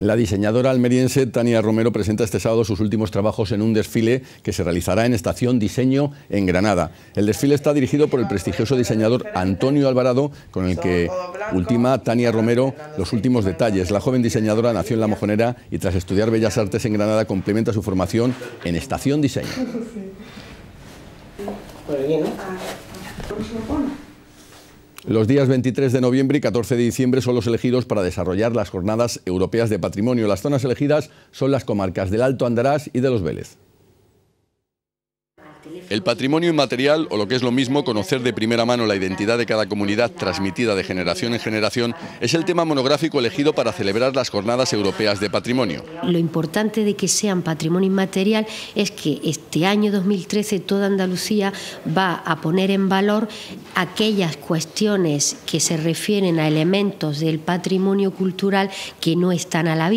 La diseñadora almeriense Tania Romero presenta este sábado sus últimos trabajos en un desfile que se realizará en Estación Diseño en Granada. El desfile está dirigido por el prestigioso diseñador Antonio Alvarado, con el que ultima Tania Romero los últimos detalles. La joven diseñadora nació en La Mojonera y tras estudiar Bellas Artes en Granada complementa su formación en Estación Diseño. Los días 23 de noviembre y 14 de diciembre son los elegidos para desarrollar las jornadas europeas de patrimonio. Las zonas elegidas son las comarcas del Alto Andarás y de los Vélez. El patrimonio inmaterial, o lo que es lo mismo, conocer de primera mano la identidad de cada comunidad transmitida de generación en generación, es el tema monográfico elegido para celebrar las Jornadas Europeas de Patrimonio. Lo importante de que sean patrimonio inmaterial es que este año 2013 toda Andalucía va a poner en valor aquellas cuestiones que se refieren a elementos del patrimonio cultural que no están a la vista.